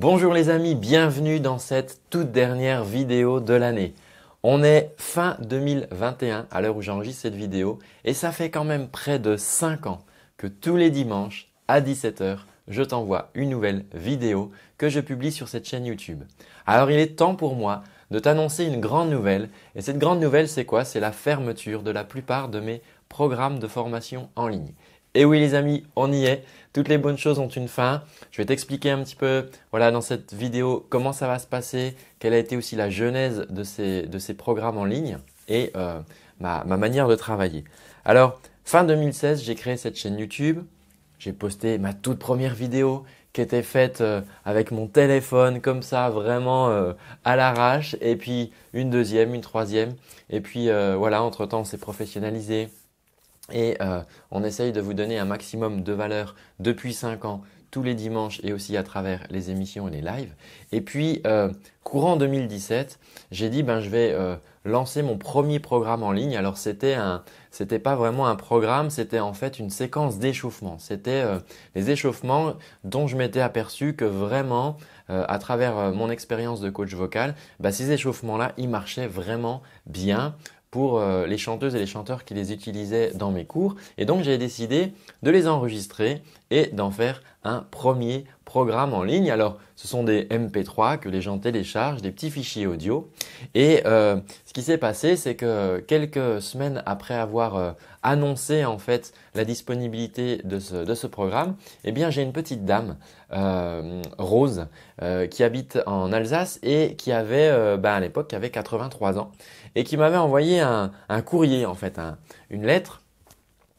Bonjour les amis, bienvenue dans cette toute dernière vidéo de l'année. On est fin 2021 à l'heure où j'enregistre cette vidéo et ça fait quand même près de 5 ans que tous les dimanches à 17h, je t'envoie une nouvelle vidéo que je publie sur cette chaîne YouTube. Alors il est temps pour moi de t'annoncer une grande nouvelle et cette grande nouvelle c'est quoi C'est la fermeture de la plupart de mes programmes de formation en ligne. Et oui les amis, on y est. Toutes les bonnes choses ont une fin. Je vais t'expliquer un petit peu, voilà, dans cette vidéo, comment ça va se passer, quelle a été aussi la genèse de ces, de ces programmes en ligne et euh, ma, ma, manière de travailler. Alors, fin 2016, j'ai créé cette chaîne YouTube. J'ai posté ma toute première vidéo qui était faite euh, avec mon téléphone, comme ça, vraiment euh, à l'arrache. Et puis une deuxième, une troisième. Et puis voilà, entre-temps, on s'est professionnalisé et euh, on essaye de vous donner un maximum de valeur depuis 5 ans, tous les dimanches et aussi à travers les émissions et les lives. Et puis, euh, courant 2017, j'ai dit, ben, je vais euh, lancer mon premier programme en ligne. Alors, c'était un, pas vraiment un programme, c'était en fait une séquence d'échauffement. C'était euh, les échauffements dont je m'étais aperçu que vraiment, à travers mon expérience de coach vocal, ben, ces échauffements-là, ils marchaient vraiment bien pour euh, les chanteuses et les chanteurs qui les utilisaient dans mes cours. Et donc j'ai décidé de les enregistrer et d'en faire un premier programme en ligne. Alors ce sont des MP3 que les gens téléchargent, des petits fichiers audio. Et euh, ce qui s'est passé, c'est que quelques semaines après avoir euh, annoncé en fait la disponibilité de ce, programme, eh bien j'ai une petite dame, Rose, qui habite en Alsace et qui avait, ben, à l'époque, avait 83 ans et qui m'avait envoyé un, courrier, en fait, une lettre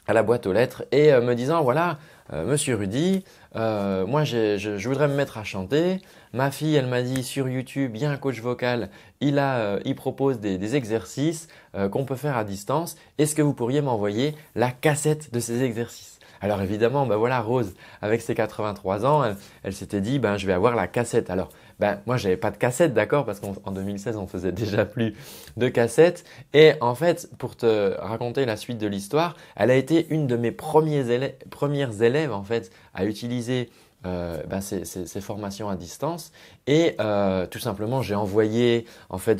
à la boîte aux lettres et euh, me disant voilà, euh, monsieur Rudy, euh, moi je, voudrais me mettre à chanter. Ma fille, elle m'a dit sur YouTube, il y a un coach vocal, il, a, il propose des, exercices qu'on peut faire à distance. Est-ce que vous pourriez m'envoyer la cassette de ces exercices alors évidemment, ben voilà, Rose, avec ses 83 ans, elle, elle s'était dit, ben je vais avoir la cassette. Alors ben moi j'avais pas de cassette, d'accord, parce qu'en 2016 on faisait déjà plus de cassettes. Et en fait, pour te raconter la suite de l'histoire, elle a été une de mes premiers premières élèves en fait à utiliser euh, ben, ces, formations à distance et euh, tout simplement j'ai envoyé en fait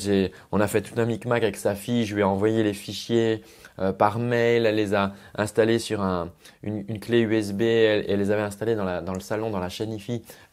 on a fait tout un micmac avec sa fille je lui ai envoyé les fichiers euh, par mail, elle les a installées sur une, clé USB, elle, les avait installées dans, le salon, dans la chaîne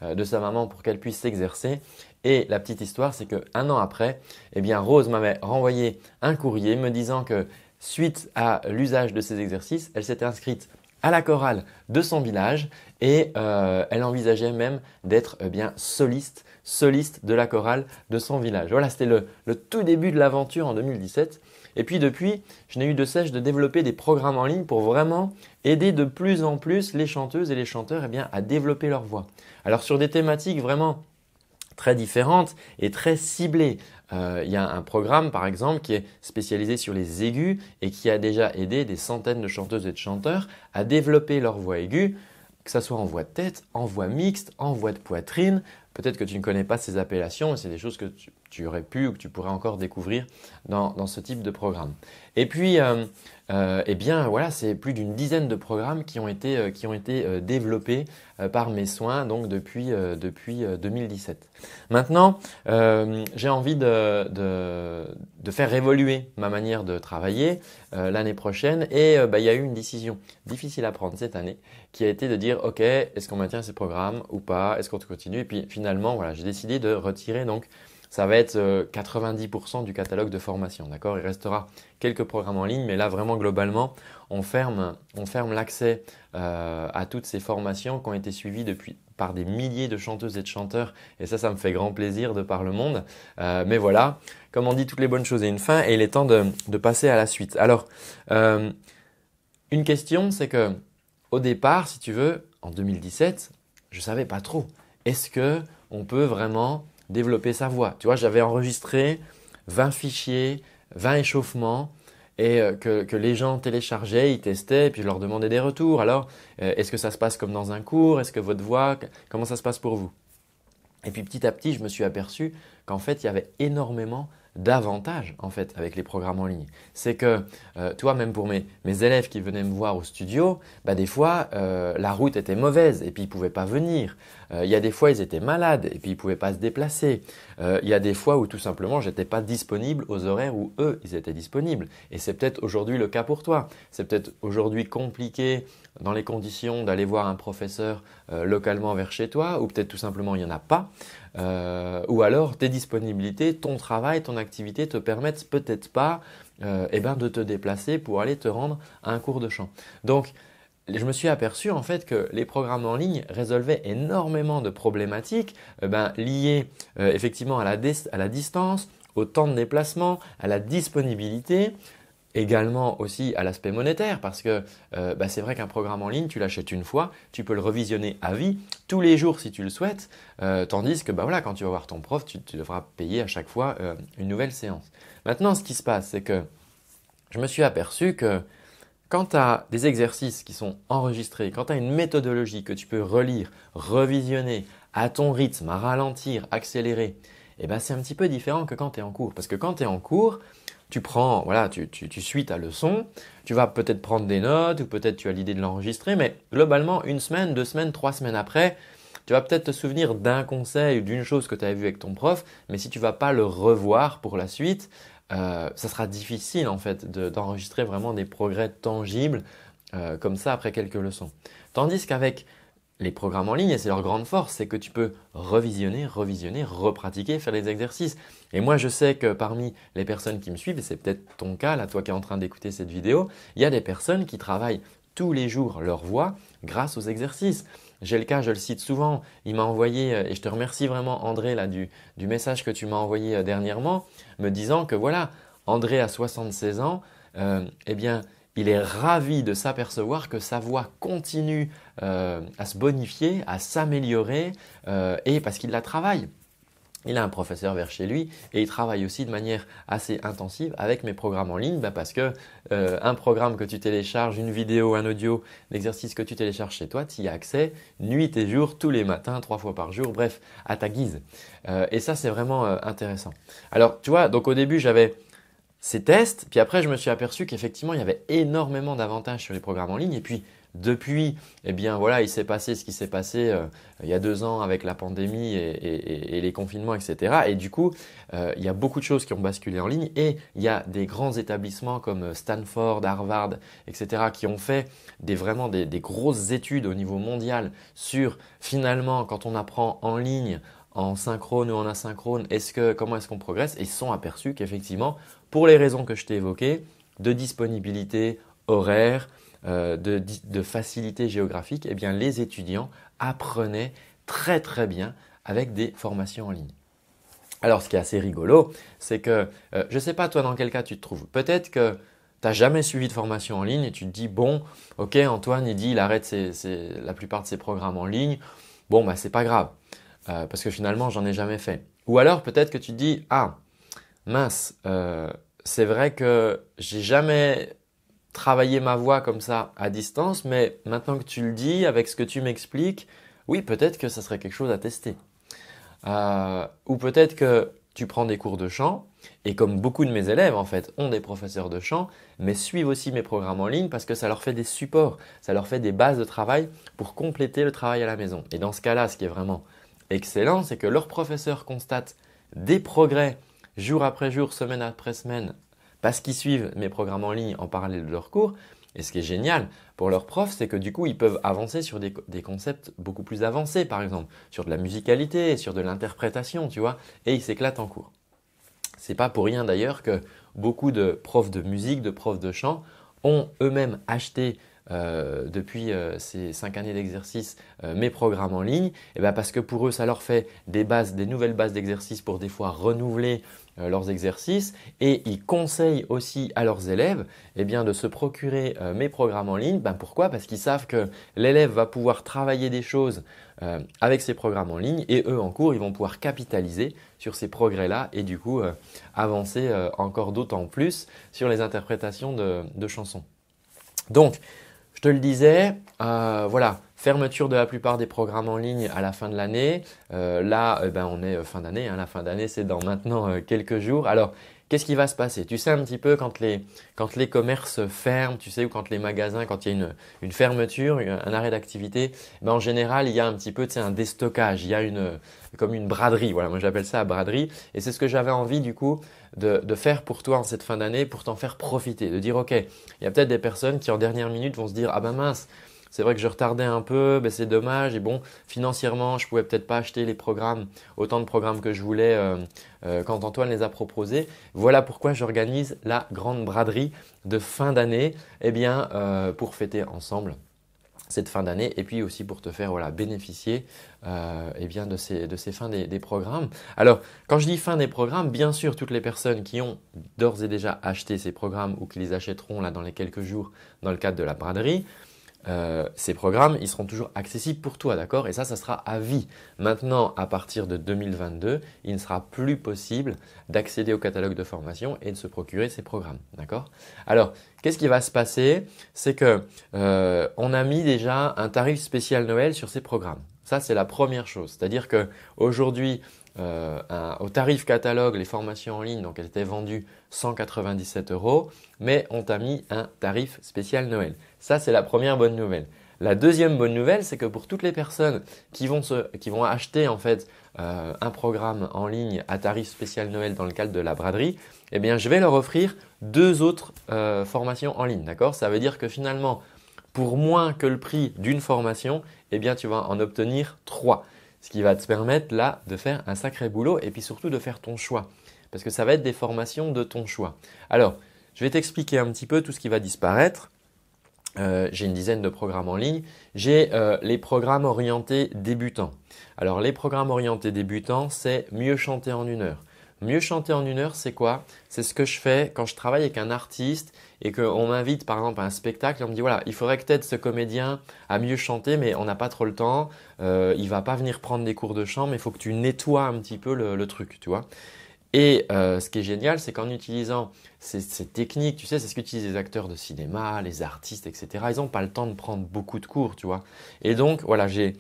euh, de sa maman pour qu'elle puisse s'exercer. Et la petite histoire, c'est qu'un an après, eh Rose m'avait renvoyé un courrier me disant que suite à l'usage de ces exercices, elle s'était inscrite à la chorale de son village et euh, elle envisageait même d'être eh bien soliste, soliste de la chorale de son village. Voilà, c'était le, tout début de l'aventure en 2017 et puis depuis, je n'ai eu de cesse de développer des programmes en ligne pour vraiment aider de plus en plus les chanteuses et les chanteurs eh à développer leur voix. Alors sur des thématiques vraiment très différentes et très ciblées. Euh, il y a un programme par exemple qui est spécialisé sur les aigus et qui a déjà aidé des centaines de chanteuses et de chanteurs à développer leur voix aiguë que ce soit en voix de tête, en voix mixte, en voix de poitrine, Peut-être que tu ne connais pas ces appellations, et c'est des choses que tu, aurais pu ou que tu pourrais encore découvrir dans, ce type de programme. Et puis, euh, euh, eh bien voilà, c'est plus d'une dizaine de programmes qui ont été, euh, qui ont été euh, développés euh, par mes soins donc depuis, depuis 2017. Maintenant, j'ai envie de, de, faire évoluer ma manière de travailler l'année prochaine et bah, il y a eu une décision difficile à prendre cette année qui a été de dire ok, est-ce qu'on maintient ces programmes ou pas, est-ce qu'on continue Et puis finalement, voilà, j'ai décidé de retirer donc ça va être 90% euh, du catalogue de formation. D'accord Il restera quelques programmes en ligne, mais là vraiment globalement, on ferme, l'accès euh, à toutes ces formations qui ont été suivies depuis, par des milliers de chanteuses et de chanteurs. Et ça, ça me fait grand plaisir de par le monde. Euh, mais voilà, comme on dit, toutes les bonnes choses et une fin, et il est temps de, passer à la suite. Alors, une question, c'est que au départ, si tu veux, en 2017, je ne savais pas trop. Est-ce qu'on peut vraiment développer sa voix. Tu vois, j'avais enregistré 20 fichiers, 20 échauffements, et euh, que, les gens téléchargeaient, ils testaient, puis je leur demandais des retours. Alors, euh, est-ce que ça se passe comme dans un cours Est-ce que votre voix, comment ça se passe pour vous Et puis petit à petit, je me suis aperçu qu'en fait, il y avait énormément davantage en fait avec les programmes en ligne. C'est que euh, toi, même pour mes, élèves qui venaient me voir au studio, bah, des fois euh, la route était mauvaise et puis ils pouvaient pas venir. Euh, il y a des fois ils étaient malades et puis ils pouvaient pas se déplacer. Il y a des fois où tout simplement j'étais pas disponible aux horaires où eux ils étaient disponibles. Et c'est peut-être aujourd'hui le cas pour toi. C'est peut-être aujourd'hui compliqué dans les conditions d'aller voir un professeur euh, localement vers chez toi, ou peut-être tout simplement il n'y en a pas, euh, ou alors tes disponibilités, ton travail, ton activité te permettent peut-être pas euh, eh ben, de te déplacer pour aller te rendre à un cours de chant. Donc, je me suis aperçu en fait que les programmes en ligne résolvaient énormément de problématiques ben, liées effectivement à la distance, au temps de déplacement, à la disponibilité, également aussi à l'aspect monétaire, parce que euh, bah, c'est vrai qu'un programme en ligne, tu l'achètes une fois, tu peux le revisionner à vie, tous les jours si tu le souhaites, euh, tandis que bah quand tu vas voir ton prof, tu, devras payer à chaque fois euh, une nouvelle séance. Maintenant, ce qui se passe, c'est que je me suis aperçu que quand tu as des exercices qui sont enregistrés, quand tu as une méthodologie que tu peux relire, revisionner à ton rythme, à ralentir, accélérer, et eh ben c'est un petit peu différent que quand tu es en cours. Parce que quand tu es en cours, tu prends, voilà, tu, tu, tu suis ta leçon, tu vas peut-être prendre des notes ou peut-être tu as l'idée de l'enregistrer, mais globalement, une semaine, deux semaines, trois semaines après, tu vas peut-être te souvenir d'un conseil ou d'une chose que tu avais vu avec ton prof, mais si tu ne vas pas le revoir pour la suite, euh, ça sera difficile en fait d'enregistrer vraiment des progrès tangibles euh, comme ça après quelques leçons. Tandis qu'avec les programmes en ligne, et c'est leur grande force, c'est que tu peux revisionner, revisionner, repratiquer, faire des exercices. Et moi, je sais que parmi les personnes qui me suivent, et c'est peut-être ton cas, là, toi qui es en train d'écouter cette vidéo, il y a des personnes qui travaillent tous les jours leur voix grâce aux exercices. J'ai le cas, je le cite souvent, il m'a envoyé, euh, et je te remercie vraiment André là du, message que tu m'as envoyé euh, dernièrement, me disant que voilà, André a 76 ans, euh, eh bien, il est ravi de s'apercevoir que sa voix continue euh, à se bonifier, à s'améliorer, euh, et parce qu'il la travaille. Il a un professeur vers chez lui et il travaille aussi de manière assez intensive avec mes programmes en ligne bah parce que euh, un programme que tu télécharges, une vidéo, un audio, l'exercice que tu télécharges chez toi, tu y as accès nuit et jour, tous les matins, trois fois par jour, bref, à ta guise. et ça, c'est vraiment intéressant. Alors, tu vois, donc au début, j'avais ces tests. Puis après, je me suis aperçu qu'effectivement, il y avait énormément d'avantages sur les programmes en ligne. Et puis, depuis, eh bien voilà, il s'est passé ce qui s'est passé euh, il y a deux ans avec la pandémie et, les confinements, etc. Et du coup, euh, il y a beaucoup de choses qui ont basculé en ligne et il y a des grands établissements comme euh, Stanford, Harvard, etc. qui ont fait des, vraiment des, grosses études au niveau mondial sur finalement quand on apprend en ligne, en synchrone ou en asynchrone, est-ce que, comment est-ce qu'on progresse Et ils sont aperçus qu'effectivement, pour les raisons que je t'ai évoquées, de disponibilité horaire, euh, de, facilité géographique, eh bien, les étudiants apprenaient très très bien avec des formations en ligne. Alors ce qui est assez rigolo, c'est que euh, je ne sais pas toi dans quel cas tu te trouves. Peut-être que tu n'as jamais suivi de formation en ligne et tu te dis, bon, ok Antoine, il dit, il arrête la plupart de ses programmes en ligne, bon, bah c'est pas grave, euh, parce que finalement, j'en ai jamais fait. Ou alors peut-être que tu te dis, ah, mince, euh, c'est vrai que j'ai jamais travaillé ma voix comme ça à distance, mais maintenant que tu le dis, avec ce que tu m'expliques, oui, peut-être que ça serait quelque chose à tester. Euh, ou peut-être que tu prends des cours de chant, et comme beaucoup de mes élèves en fait ont des professeurs de chant, mais suivent aussi mes programmes en ligne parce que ça leur fait des supports, ça leur fait des bases de travail pour compléter le travail à la maison. Et dans ce cas-là, ce qui est vraiment excellent, c'est que leurs professeurs constatent des progrès jour après jour, semaine après semaine, parce qu'ils suivent mes programmes en ligne en parallèle de leurs cours. Et ce qui est génial pour leurs profs, c'est que du coup, ils peuvent avancer sur des, concepts beaucoup plus avancés, par exemple, sur de la musicalité, sur de l'interprétation, tu vois, et ils s'éclatent en cours. C'est pas pour rien d'ailleurs que beaucoup de profs de musique, de profs de chant ont eux-mêmes acheté euh, depuis euh, ces cinq années d'exercice euh, mes programmes en ligne et eh bien Parce que pour eux, ça leur fait des bases, des nouvelles bases d'exercices pour des fois renouveler leurs exercices et ils conseillent aussi à leurs élèves eh bien, de se procurer mes programmes en ligne. Ben pourquoi Parce qu'ils savent que l'élève va pouvoir travailler des choses avec ces programmes en ligne et eux en cours, ils vont pouvoir capitaliser sur ces progrès-là et du coup avancer encore d'autant plus sur les interprétations de, de chansons. Donc, je te le disais, euh, voilà, fermeture de la plupart des programmes en ligne à la fin de l'année. Euh, là, eh ben, on est euh, fin d'année. Hein, la fin d'année, c'est dans maintenant quelques jours. Alors, qu'est-ce qui va se passer Tu sais un petit peu quand les, quand les commerces ferment, tu sais, ou quand les magasins, quand il y a une, une fermeture, un arrêt d'activité, eh ben, en général, il y a un petit peu, tu un déstockage. Il y a une, comme une braderie. Voilà, moi j'appelle ça braderie. Et c'est ce que j'avais envie, du coup, de, faire pour toi en cette fin d'année pour t'en faire profiter, de dire ok, il y a peut-être des personnes qui en dernière minute vont se dire ah ben mince, c'est vrai que je retardais un peu, ben c'est dommage. Et bon, financièrement, je pouvais peut-être pas acheter les programmes, autant de programmes que je voulais euh, euh, quand Antoine les a proposés. Voilà pourquoi j'organise la grande braderie de fin d'année, eh bien, euh, pour fêter ensemble cette fin d'année et puis aussi pour te faire bénéficier euh, eh de, ces, fins des, des, programmes. Alors, quand je dis fin des programmes, bien sûr, toutes les personnes qui ont d'ores et déjà acheté ces programmes ou qui les achèteront là dans les quelques jours dans le cadre de la braderie, euh, ces programmes, ils seront toujours accessibles pour toi, d'accord Et ça, ça sera à vie. Maintenant, à partir de 2022, il ne sera plus possible d'accéder au catalogue de formation et de se procurer ces programmes, d'accord Alors, qu'est-ce qui va se passer C'est que euh, on a mis déjà un tarif spécial Noël sur ces programmes. Ça, c'est la première chose. C'est-à-dire que aujourd'hui, euh, au tarif catalogue, les formations en ligne, donc elles étaient vendues 197 euros, mais on t'a mis un tarif spécial Noël. Ça, c'est la première bonne nouvelle. La deuxième bonne nouvelle, c'est que pour toutes les personnes qui vont, acheter en fait euh, un programme en ligne à tarif spécial Noël dans le cadre de la braderie, eh bien, je vais leur offrir deux autres euh, formations en ligne. D'accord Ça veut dire que finalement, pour moins que le prix d'une formation, eh bien, tu vas en obtenir trois. Ce qui va te permettre là de faire un sacré boulot et puis surtout de faire ton choix. Parce que ça va être des formations de ton choix. Alors, je vais t'expliquer un petit peu tout ce qui va disparaître euh, j'ai une dizaine de programmes en ligne. J'ai euh, les programmes orientés débutants. Alors les programmes orientés débutants, c'est mieux chanter en une heure. Mieux chanter en une heure, c'est quoi C'est ce que je fais quand je travaille avec un artiste et qu'on m'invite par exemple à un spectacle on me dit voilà, il faudrait que tu ce comédien à mieux chanter, mais on n'a pas trop le temps, euh, il va pas venir prendre des cours de chant, mais il faut que tu nettoies un petit peu le, le truc, tu vois. Et euh, ce qui est génial, c'est qu'en utilisant ces, techniques, tu sais, c'est ce qu'utilisent les acteurs de cinéma, les artistes, etc. Ils n'ont pas le temps de prendre beaucoup de cours, tu vois. Et donc, voilà, j'ai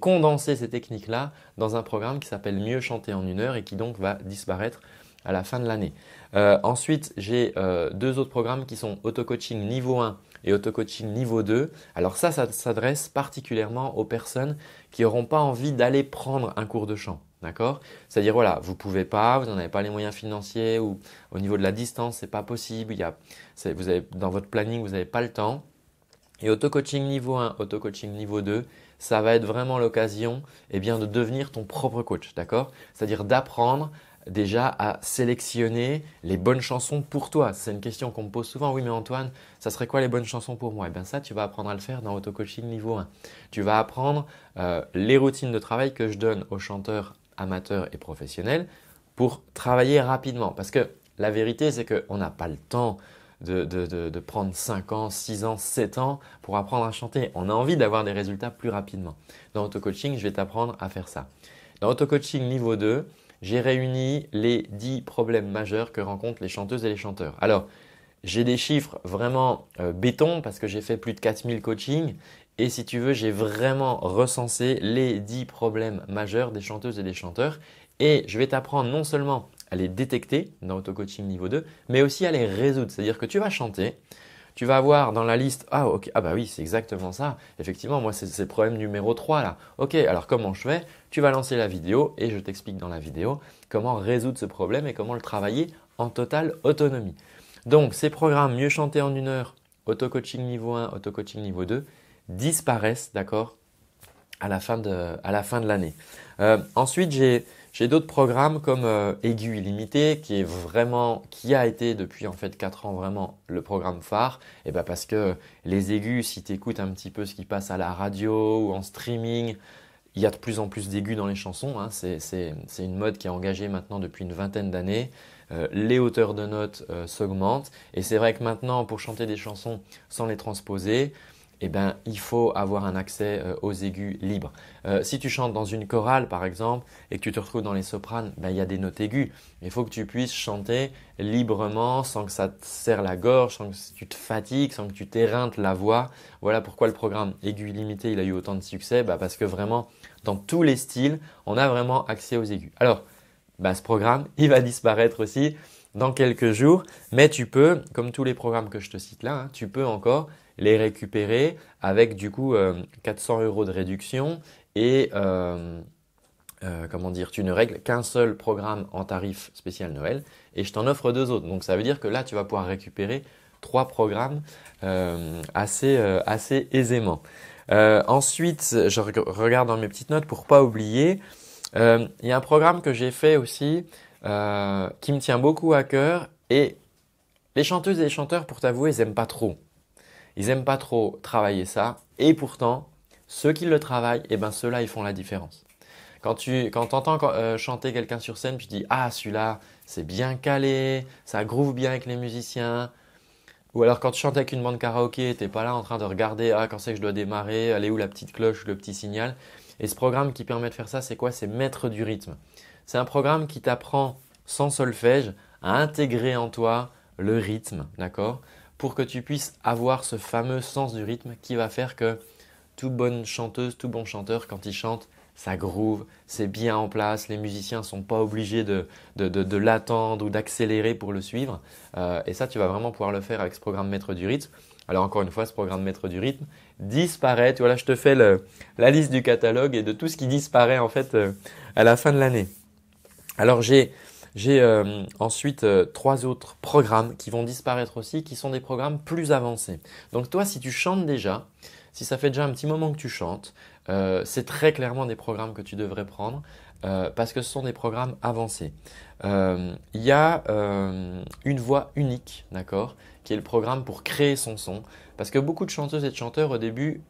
condensé ces techniques-là dans un programme qui s'appelle Mieux chanter en une heure et qui donc va disparaître à la fin de l'année. Euh, ensuite, j'ai euh, deux autres programmes qui sont auto-coaching niveau 1 et auto-coaching niveau 2. Alors ça, ça s'adresse particulièrement aux personnes qui n'auront pas envie d'aller prendre un cours de chant. D'accord C'est-à-dire, voilà, vous ne pouvez pas, vous n'en avez pas les moyens financiers ou au niveau de la distance, ce n'est pas possible. Il vous avez, dans votre planning, vous n'avez pas le temps. Et auto-coaching niveau 1, auto-coaching niveau 2, ça va être vraiment l'occasion eh bien, de devenir ton propre coach, d'accord C'est-à-dire d'apprendre déjà à sélectionner les bonnes chansons pour toi. C'est une question qu'on me pose souvent. Oui, mais Antoine, ça serait quoi les bonnes chansons pour moi Eh bien ça, tu vas apprendre à le faire dans auto-coaching niveau 1. Tu vas apprendre euh, les routines de travail que je donne aux chanteurs amateurs et professionnels, pour travailler rapidement. Parce que la vérité, c'est qu'on n'a pas le temps de, prendre 5 ans, 6 ans, 7 ans pour apprendre à chanter. On a envie d'avoir des résultats plus rapidement. Dans auto-coaching, je vais t'apprendre à faire ça. Dans auto-coaching niveau 2, j'ai réuni les 10 problèmes majeurs que rencontrent les chanteuses et les chanteurs. Alors, j'ai des chiffres vraiment euh, béton parce que j'ai fait plus de 4000 coachings et si tu veux, j'ai vraiment recensé les 10 problèmes majeurs des chanteuses et des chanteurs. Et je vais t'apprendre non seulement à les détecter dans auto-coaching niveau 2, mais aussi à les résoudre. C'est-à-dire que tu vas chanter, tu vas avoir dans la liste, ah, ok, ah bah oui, c'est exactement ça. Effectivement, moi, c'est le problème numéro 3 là. Ok, alors comment je fais Tu vas lancer la vidéo et je t'explique dans la vidéo comment résoudre ce problème et comment le travailler en totale autonomie. Donc, ces programmes, mieux chanter en une heure, auto-coaching niveau 1, auto-coaching niveau 2, disparaissent, d'accord, à la fin de l'année. Euh, ensuite, j'ai d'autres programmes comme aigu euh, Aiguille qui est vraiment, qui a été depuis en fait 4 ans vraiment le programme phare. Et eh ben, parce que les aigus, si tu écoutes un petit peu ce qui passe à la radio ou en streaming, il y a de plus en plus d'aigus dans les chansons. Hein. C'est une mode qui est engagée maintenant depuis une vingtaine d'années. Euh, les hauteurs de notes s'augmentent. Et c'est vrai que maintenant, pour chanter des chansons sans les transposer, eh ben, il faut avoir un accès euh, aux aigus libres. Euh, si tu chantes dans une chorale, par exemple, et que tu te retrouves dans les sopranes, ben, il y a des notes aiguës. Il faut que tu puisses chanter librement, sans que ça te serre la gorge, sans que tu te fatigues, sans que tu t'éreintes la voix. Voilà pourquoi le programme aigu limité, il a eu autant de succès, bah, parce que vraiment, dans tous les styles, on a vraiment accès aux aigus. Alors, bah, ce programme, il va disparaître aussi dans quelques jours, mais tu peux, comme tous les programmes que je te cite là, hein, tu peux encore les récupérer avec du coup 400 euh, euros de réduction et euh, euh, comment dire, tu ne règles qu'un seul programme en tarif spécial Noël et je t'en offre deux autres. Donc ça veut dire que là, tu vas pouvoir récupérer trois programmes assez, assez aisément. ensuite, je regarde dans mes petites notes pour pas oublier. Il y a un programme que j'ai fait aussi qui me tient beaucoup à cœur et les chanteuses et les chanteurs, pour t'avouer, ils aiment pas trop. Ils n'aiment pas trop travailler ça. Et pourtant, ceux qui le travaillent, eh ben ceux-là, ils font la différence. Quand tu quand entends euh, chanter quelqu'un sur scène, tu dis Ah, celui-là, c'est bien calé, ça groove bien avec les musiciens. Ou alors quand tu chantes avec une bande karaoké, tu n'es pas là en train de regarder Ah, quand c'est que je dois démarrer, aller où la petite cloche, le petit signal. Et ce programme qui permet de faire ça, c'est quoi C'est mettre du rythme. C'est un programme qui t'apprend sans solfège à intégrer en toi le rythme, d'accord pour que tu puisses avoir ce fameux sens du rythme qui va faire que toute bonne chanteuse, tout bon chanteur, quand il chante, ça groove, c'est bien en place, les musiciens ne sont pas obligés de, de, de, l'attendre ou d'accélérer pour le suivre. Euh, et ça, tu vas vraiment pouvoir le faire avec ce programme Maître du rythme. Alors encore une fois, ce programme Maître du rythme disparaît. Tu vois, je te fais la liste du catalogue et de tout ce qui disparaît en fait euh, à la fin de l'année. Alors j'ai j'ai euh, ensuite euh, trois autres programmes qui vont disparaître aussi, qui sont des programmes plus avancés. Donc toi, si tu chantes déjà, si ça fait déjà un petit moment que tu chantes, euh, c'est très clairement des programmes que tu devrais prendre parce que ce sont des programmes avancés. Il y a une voix unique, d'accord, qui est le programme pour créer son son, parce que beaucoup de chanteuses et de chanteurs au début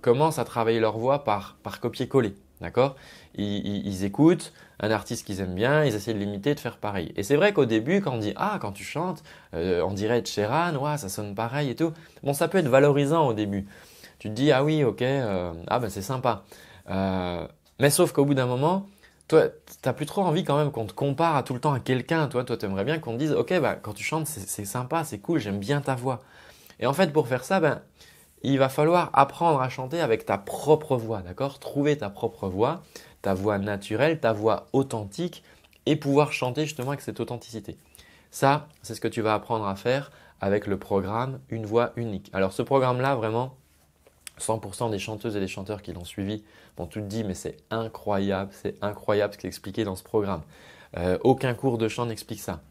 commencent à travailler leur voix par, copier-coller, d'accord ils écoutent, un artiste qu'ils aiment bien, ils essaient de l'imiter, de faire pareil. Et c'est vrai qu'au début, quand on dit ah quand tu chantes, euh, on dirait Cheran, ouais, ça sonne pareil et tout. Bon, ça peut être valorisant au début. Tu te dis ah oui, ok, euh, ah ben c'est sympa. Euh, mais sauf qu'au bout d'un moment, toi, t'as plus trop envie quand même qu'on te compare à tout le temps à quelqu'un. Toi, toi, t'aimerais bien qu'on te dise ok, ben, quand tu chantes, c'est sympa, c'est cool, j'aime bien ta voix. Et en fait, pour faire ça, ben il va falloir apprendre à chanter avec ta propre voix, d'accord Trouver ta propre voix ta voix naturelle, ta voix authentique et pouvoir chanter justement avec cette authenticité. Ça, c'est ce que tu vas apprendre à faire avec le programme Une voix unique. Alors ce programme-là, vraiment, 100% des chanteuses et des chanteurs qui l'ont suivi m'ont tout dit, mais c'est incroyable, c'est incroyable ce qui est expliqué dans ce programme. Euh, aucun cours de chant n'explique ça.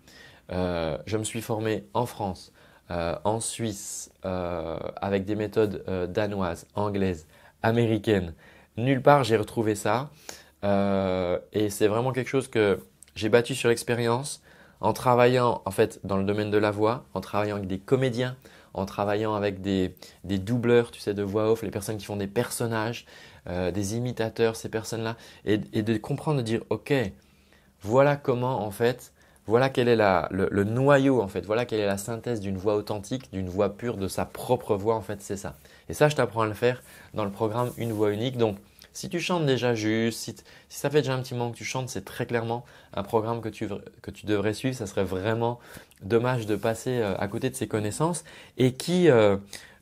Euh, je me suis formé en France, euh, en Suisse, avec des méthodes danoises, anglaises, américaines. Nulle part j'ai retrouvé ça. Euh, et c'est vraiment quelque chose que j'ai battu sur l'expérience en travaillant en fait dans le domaine de la voix, en travaillant avec des comédiens, en travaillant avec des, des doubleurs, tu sais, de voix off, les personnes qui font des personnages, euh, des imitateurs, ces personnes-là, et, de comprendre, de dire, ok, voilà comment en fait, voilà quel est la, le, le, noyau en fait, voilà quelle est la synthèse d'une voix authentique, d'une voix pure, de sa propre voix en fait, c'est ça. Et ça, je t'apprends à le faire dans le programme Une voix unique. Donc, si tu chantes déjà juste, si, ça fait déjà un petit moment que tu chantes, c'est très clairement un programme que tu, devrais suivre. Ça serait vraiment dommage de passer euh, à côté de ces connaissances et qui, euh,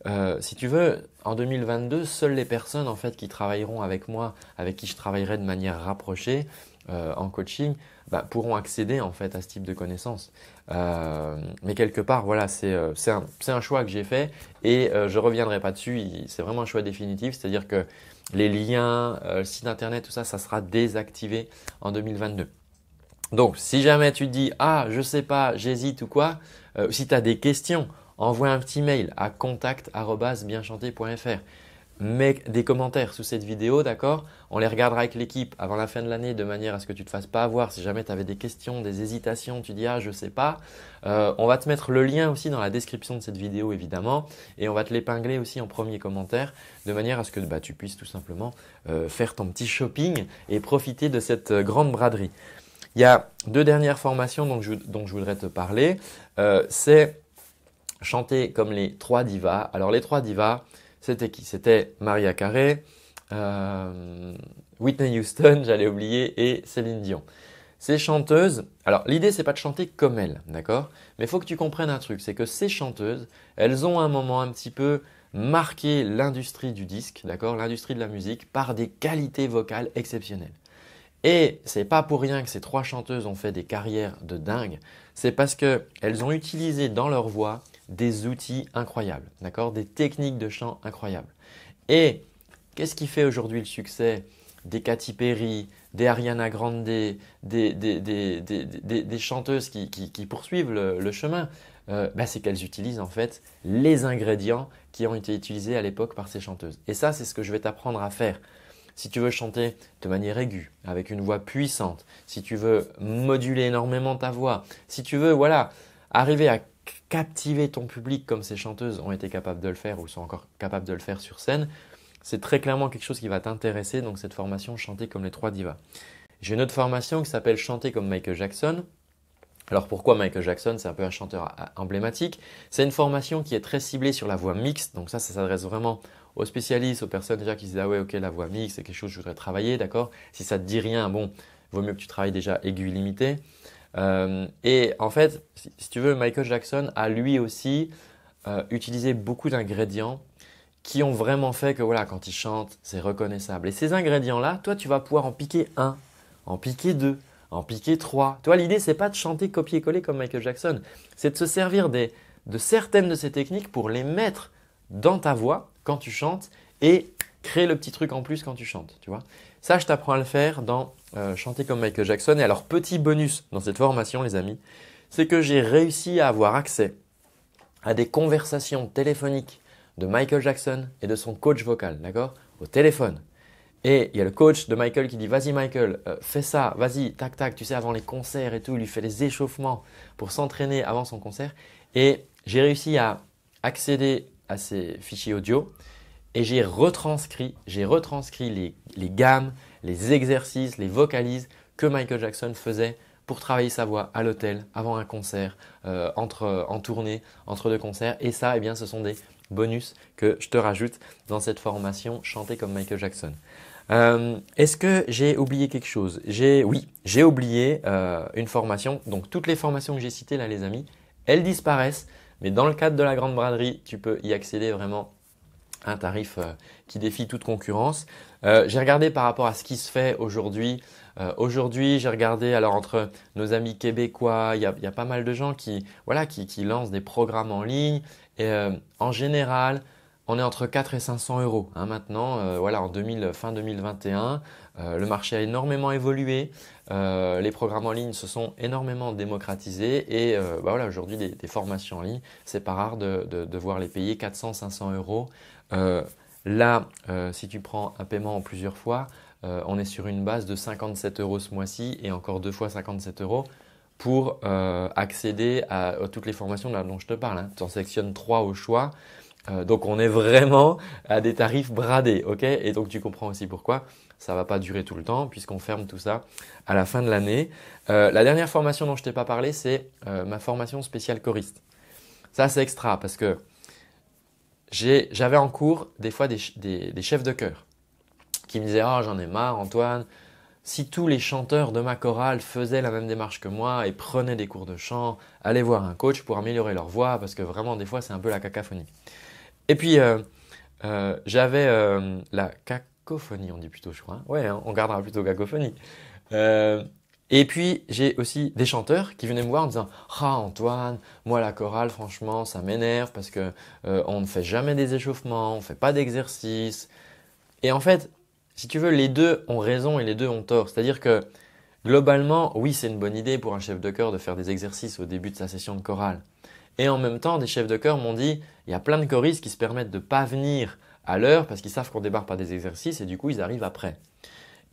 euh, si tu veux, en 2022, seules les personnes en fait qui travailleront avec moi, avec qui je travaillerai de manière rapprochée en coaching, bah, pourront accéder en fait à ce type de connaissances. mais quelque part, voilà, c'est un, un, choix que j'ai fait et je reviendrai pas dessus. C'est vraiment un choix définitif, c'est-à-dire que les liens, euh, le site internet, tout ça, ça sera désactivé en 2022. Donc, si jamais tu te dis ah, je sais pas, j'hésite ou quoi, ou euh, si tu as des questions, envoie un petit mail à contact@bienchanté.fr mets des commentaires sous cette vidéo, d'accord On les regardera avec l'équipe avant la fin de l'année de manière à ce que tu ne te fasses pas avoir. Si jamais tu avais des questions, des hésitations, tu dis ah je sais pas. Euh, on va te mettre le lien aussi dans la description de cette vidéo évidemment et on va te l'épingler aussi en premier commentaire de manière à ce que bah, tu puisses tout simplement euh, faire ton petit shopping et profiter de cette euh, grande braderie. Il y a deux dernières formations dont je, voudrais te parler. C'est chanter comme les trois divas. Alors les trois divas, c'était qui C'était Maria Carré, euh, Whitney Houston, j'allais oublier, et Céline Dion. Ces chanteuses, alors l'idée c'est pas de chanter comme elles, d'accord Mais il faut que tu comprennes un truc, c'est que ces chanteuses, elles ont un moment un petit peu marqué l'industrie du disque, d'accord L'industrie de la musique par des qualités vocales exceptionnelles. Et c'est pas pour rien que ces trois chanteuses ont fait des carrières de dingue, c'est parce qu'elles ont utilisé dans leur voix des outils incroyables, Des techniques de chant incroyables. Et qu'est-ce qui fait aujourd'hui le succès des Katy Perry, des Ariana Grande, des, chanteuses qui, poursuivent le, chemin euh, bah, c'est qu'elles utilisent en fait les ingrédients qui ont été utilisés à l'époque par ces chanteuses. Et ça, c'est ce que je vais t'apprendre à faire. Si tu veux chanter de manière aiguë, avec une voix puissante, si tu veux moduler énormément ta voix, si tu veux, voilà, arriver à captiver ton public comme ces chanteuses ont été capables de le faire ou sont encore capables de le faire sur scène, c'est très clairement quelque chose qui va t'intéresser, donc cette formation Chanter comme les trois divas. J'ai une autre formation qui s'appelle Chanter comme Michael Jackson. Alors pourquoi Michael Jackson C'est un peu un chanteur emblématique. C'est une formation qui est très ciblée sur la voix mixte, donc ça, ça s'adresse vraiment aux spécialistes, aux personnes déjà qui se disent ah ouais ok la voix mixte c'est quelque chose que je voudrais travailler, d'accord Si ça te dit rien, bon, vaut mieux que tu travailles déjà aiguille limitée. Euh, et en fait, si, tu veux, Michael Jackson a lui aussi euh, utilisé beaucoup d'ingrédients qui ont vraiment fait que voilà, quand il chante, c'est reconnaissable. Et ces ingrédients-là, toi, tu vas pouvoir en piquer un, en piquer deux, en piquer trois. Toi, l'idée, c'est pas de chanter copier-coller comme Michael Jackson, c'est de se servir de certaines de ces techniques pour les mettre dans ta voix quand tu chantes et créer le petit truc en plus quand tu chantes, tu vois. Ça, je t'apprends à le faire dans euh, chanter comme Michael Jackson. Et alors, petit bonus dans cette formation, les amis, c'est que j'ai réussi à avoir accès à des conversations téléphoniques de Michael Jackson et de son coach vocal, d'accord Au téléphone. Et il y a le coach de Michael qui dit Vas-y, Michael, euh, fais ça, vas-y, tac, tac, tu sais, avant les concerts et tout, il lui fait les échauffements pour s'entraîner avant son concert. Et j'ai réussi à accéder à ces fichiers audio et j'ai retranscrit, j'ai retranscrit les gammes, les exercices, les vocalises que Michael Jackson faisait pour travailler sa voix à l'hôtel, avant un concert, euh, entre, en tournée, entre deux concerts. Et ça, eh bien, ce sont des bonus que je te rajoute dans cette formation Chanter comme Michael Jackson. Euh, est-ce que j'ai oublié quelque chose J'ai oui, j'ai oublié euh, une formation. Donc toutes les formations que j'ai citées là, les amis, elles disparaissent. Mais dans le cadre de la grande braderie, tu peux y accéder vraiment à un tarif qui défie toute concurrence. Euh, j'ai regardé par rapport à ce qui se fait aujourd'hui. Euh, aujourd'hui, j'ai regardé alors entre nos amis québécois, il y, a, pas mal de gens qui voilà qui, lancent des programmes en ligne. Et euh, en général, on est entre 4 et 500 euros hein, maintenant. voilà, en fin 2021, le marché a énormément évolué. les programmes en ligne se sont énormément démocratisés et bah, voilà, aujourd'hui des, formations en ligne, c'est pas rare de, de voir les payer 400, 500 euros Là, euh, si tu prends un paiement en plusieurs fois, euh, on est sur une base de 57 euros ce mois-ci et encore deux fois 57 euros pour euh, accéder à, toutes les formations dont je te parle. Hein. Tu en sélectionnes trois au choix. donc on est vraiment à des tarifs bradés, Et donc tu comprends aussi pourquoi ça ne va pas durer tout le temps puisqu'on ferme tout ça à la fin de l'année. la dernière formation dont je t'ai pas parlé, c'est ma formation spéciale choriste. Ça c'est extra parce que j'avais en cours des fois des, chefs de chœur qui me disaient oh, j'en ai marre, Antoine. Si tous les chanteurs de ma chorale faisaient la même démarche que moi et prenaient des cours de chant, allaient voir un coach pour améliorer leur voix, parce que vraiment, des fois, c'est un peu la cacophonie. Et puis, euh, euh, j'avais euh, la cacophonie, on dit plutôt, je crois. Ouais, hein, on gardera plutôt cacophonie. Et puis, j'ai aussi des chanteurs qui venaient me voir en disant « Ah Antoine, moi la chorale, franchement, ça m'énerve parce que euh, on ne fait jamais des échauffements, on ne fait pas d'exercice. » Et en fait, si tu veux, les deux ont raison et les deux ont tort. C'est-à-dire que globalement, oui, c'est une bonne idée pour un chef de chœur de faire des exercices au début de sa session de chorale. Et en même temps, des chefs de chœur m'ont dit « Il y a plein de choristes qui se permettent de ne pas venir à l'heure parce qu'ils savent qu'on débarque pas des exercices et du coup, ils arrivent après. »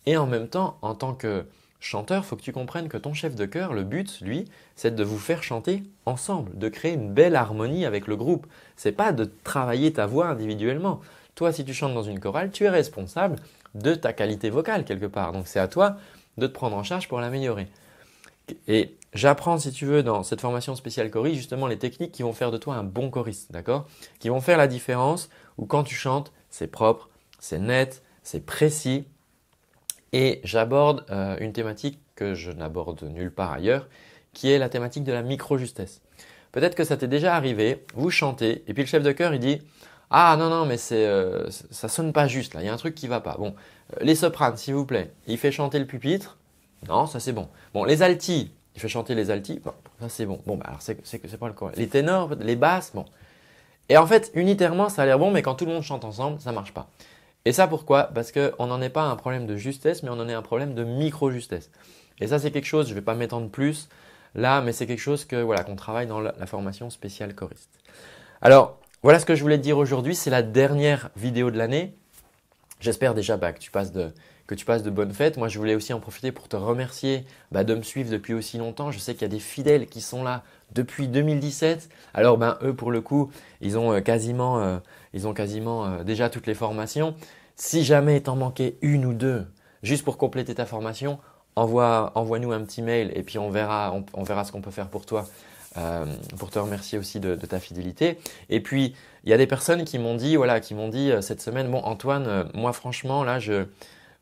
Et en même temps, en tant que Chanteur, faut que tu comprennes que ton chef de chœur, le but, lui, c'est de vous faire chanter ensemble, de créer une belle harmonie avec le groupe. C'est pas de travailler ta voix individuellement. Toi, si tu chantes dans une chorale, tu es responsable de ta qualité vocale quelque part. Donc c'est à toi de te prendre en charge pour l'améliorer. Et j'apprends, si tu veux, dans cette formation spéciale choriste, justement les techniques qui vont faire de toi un bon choriste, d'accord Qui vont faire la différence où quand tu chantes, c'est propre, c'est net, c'est précis, et j'aborde euh, une thématique que je n'aborde nulle part ailleurs, qui est la thématique de la micro-justesse. Peut-être que ça t'est déjà arrivé, vous chantez, et puis le chef de chœur, il dit Ah non, non, mais c'est, euh, ça sonne pas juste, là, il y a un truc qui va pas. Bon, euh, les sopranes, s'il vous plaît, il fait chanter le pupitre. Non, ça c'est bon. Bon, les altis, il fait chanter les altis. Bon, ça c'est bon. Bon, bah, alors c'est, c'est, pas le cas. Les ténors, les basses, bon. Et en fait, unitairement, ça a l'air bon, mais quand tout le monde chante ensemble, ça marche pas. Et ça pourquoi Parce qu'on n'en est pas un problème de justesse, mais on en est un problème de micro-justesse. Et ça, c'est quelque chose, je ne vais pas m'étendre plus là, mais c'est quelque chose que voilà qu'on travaille dans la, formation spéciale choriste. Alors, voilà ce que je voulais te dire aujourd'hui. C'est la dernière vidéo de l'année. J'espère déjà bah, que tu passes de, que tu passes de bonnes fêtes. Moi, je voulais aussi en profiter pour te remercier bah, de me suivre depuis aussi longtemps. Je sais qu'il y a des fidèles qui sont là depuis 2017. Alors, ben, eux, pour le coup, ils ont euh, quasiment, euh, ils ont quasiment euh, déjà toutes les formations. Si jamais il t'en manquait une ou deux, juste pour compléter ta formation, envoie, envoie nous un petit mail et puis on verra, on, verra ce qu'on peut faire pour toi. pour te remercier aussi de, de, ta fidélité. Et puis, il y a des personnes qui m'ont dit, voilà, qui m'ont dit cette semaine, bon Antoine, moi franchement, là, je,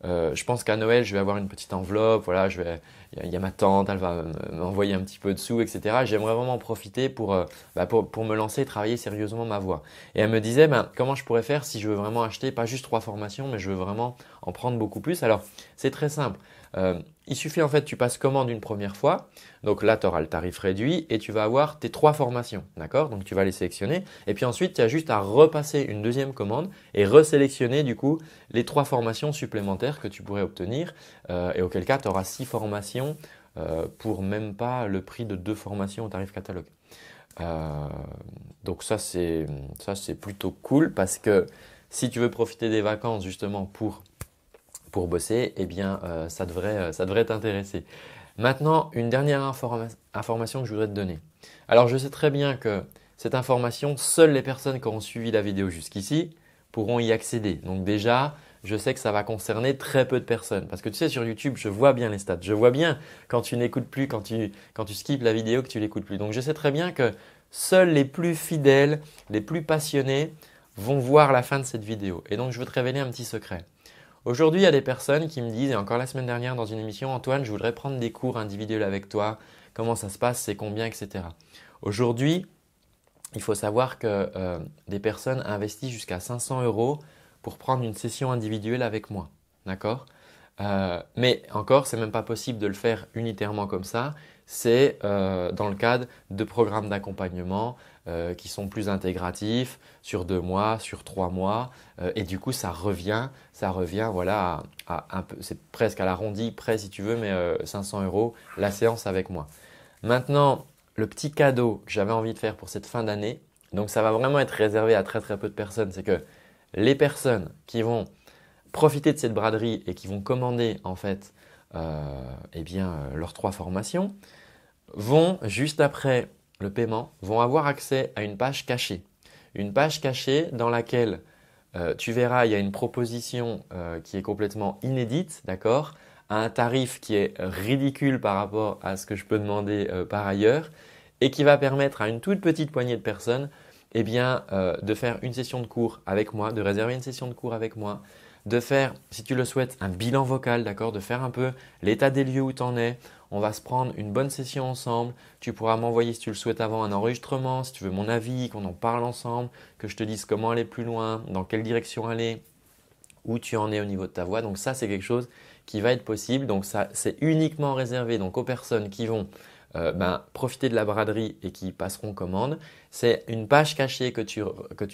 euh, je pense qu'à Noël, je vais avoir une petite enveloppe. Voilà, je vais, il y, a ma tante, elle va m'envoyer un petit peu de sous, etc. J'aimerais vraiment en profiter pour, euh, bah pour, pour, me lancer et travailler sérieusement ma voix. Et elle me disait, ben, comment je pourrais faire si je veux vraiment acheter pas juste trois formations, mais je veux vraiment en prendre beaucoup plus. Alors, c'est très simple. Euh, il suffit en fait, tu passes commande une première fois, donc là tu auras le tarif réduit et tu vas avoir tes trois formations, d'accord Donc tu vas les sélectionner et puis ensuite tu as juste à repasser une deuxième commande et resélectionner du coup les trois formations supplémentaires que tu pourrais obtenir euh, et auquel cas tu auras six formations euh, pour même pas le prix de deux formations au tarif catalogue. donc ça c'est ça c'est plutôt cool parce que si tu veux profiter des vacances justement pour pour bosser, eh bien, euh, ça devrait euh, ça devrait t'intéresser. Maintenant, une dernière information que je voudrais te donner. Alors, je sais très bien que cette information, seules les personnes qui ont suivi la vidéo jusqu'ici pourront y accéder. Donc déjà, je sais que ça va concerner très peu de personnes. Parce que tu sais, sur YouTube, je vois bien les stats. Je vois bien quand tu n'écoutes plus, quand tu, quand tu la vidéo, que tu l'écoutes plus. Donc je sais très bien que seuls les plus fidèles, les plus passionnés vont voir la fin de cette vidéo. Et donc je veux te révéler un petit secret. Aujourd'hui, il y a des personnes qui me disent, et encore la semaine dernière dans une émission, Antoine, je voudrais prendre des cours individuels avec toi, comment ça se passe, c'est combien, etc. Aujourd'hui, il faut savoir que euh, des personnes investissent jusqu'à 500 euros pour prendre une session individuelle avec moi. D'accord euh, Mais encore, c'est même pas possible de le faire unitairement comme ça. C'est euh, dans le cadre de programmes d'accompagnement, euh, qui sont plus intégratifs sur deux mois, sur trois mois, euh, et du coup ça revient, ça revient, voilà, un peu, c'est presque à l'arrondi près si tu veux, mais 500 euh, euros la séance avec moi. Maintenant, le petit cadeau que j'avais envie de faire pour cette fin d'année, donc ça va vraiment être réservé à très très peu de personnes, c'est que les personnes qui vont profiter de cette braderie et qui vont commander en fait, eh bien leurs trois formations vont juste après le paiement vont avoir accès à une page cachée. Une page cachée dans laquelle euh, tu verras, il y a une proposition euh, qui est complètement inédite, d'accord À un tarif qui est ridicule par rapport à ce que je peux demander euh, par ailleurs et qui va permettre à une toute petite poignée de personnes eh bien, de faire une session de cours avec moi, de réserver une session de cours avec moi, de faire, si tu le souhaites, un bilan vocal, d'accord De faire un peu l'état des lieux où tu en es. On va se prendre une bonne session ensemble. Tu pourras m'envoyer, si tu le souhaites avant, un enregistrement, si tu veux mon avis, qu'on en parle ensemble, que je te dise comment aller plus loin, dans quelle direction aller, où tu en es au niveau de ta voix. Donc ça, c'est quelque chose qui va être possible. Donc ça, c'est uniquement réservé donc, aux personnes qui vont euh, ben, profiter de la braderie et qui passeront commande. C'est une page cachée que tu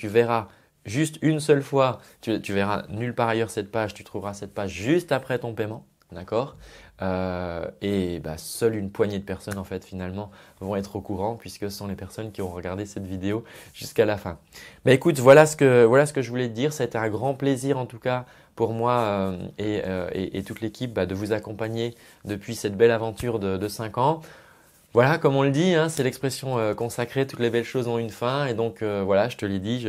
verras juste une seule fois. Tu, verras nulle part ailleurs cette page, tu trouveras cette page juste après ton paiement, d'accord euh, Et bah, seule une poignée de personnes, en fait, finalement, vont être au courant, puisque ce sont les personnes qui ont regardé cette vidéo jusqu'à la fin. Mais écoute, voilà ce que, voilà ce que je voulais te dire. C'était un grand plaisir, en tout cas, pour moi euh, euh, et, toute l'équipe bah, de vous accompagner depuis cette belle aventure de, de 5 ans. Voilà, comme on le dit, hein, c'est l'expression euh, consacrée, toutes les belles choses ont une fin. Et donc, euh, voilà, je te l'ai dit,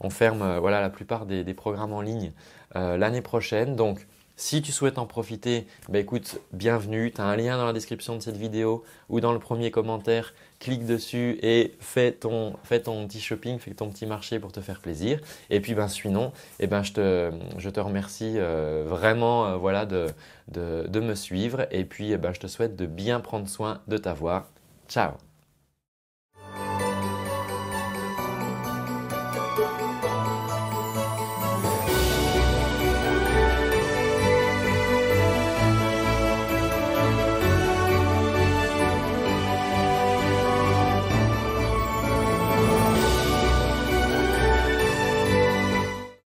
on ferme euh, voilà, la plupart des, programmes en ligne l'année prochaine. Donc, si tu souhaites en profiter, ben, écoute, bienvenue. Tu as un lien dans la description de cette vidéo ou dans le premier commentaire clique dessus et fais ton, petit shopping, fais ton petit marché pour te faire plaisir. Et puis, ben, sinon, eh ben, je, te, je te remercie euh, vraiment euh, voilà, de, de, me suivre. Et puis, eh ben, je te souhaite de bien prendre soin de ta voix. Ciao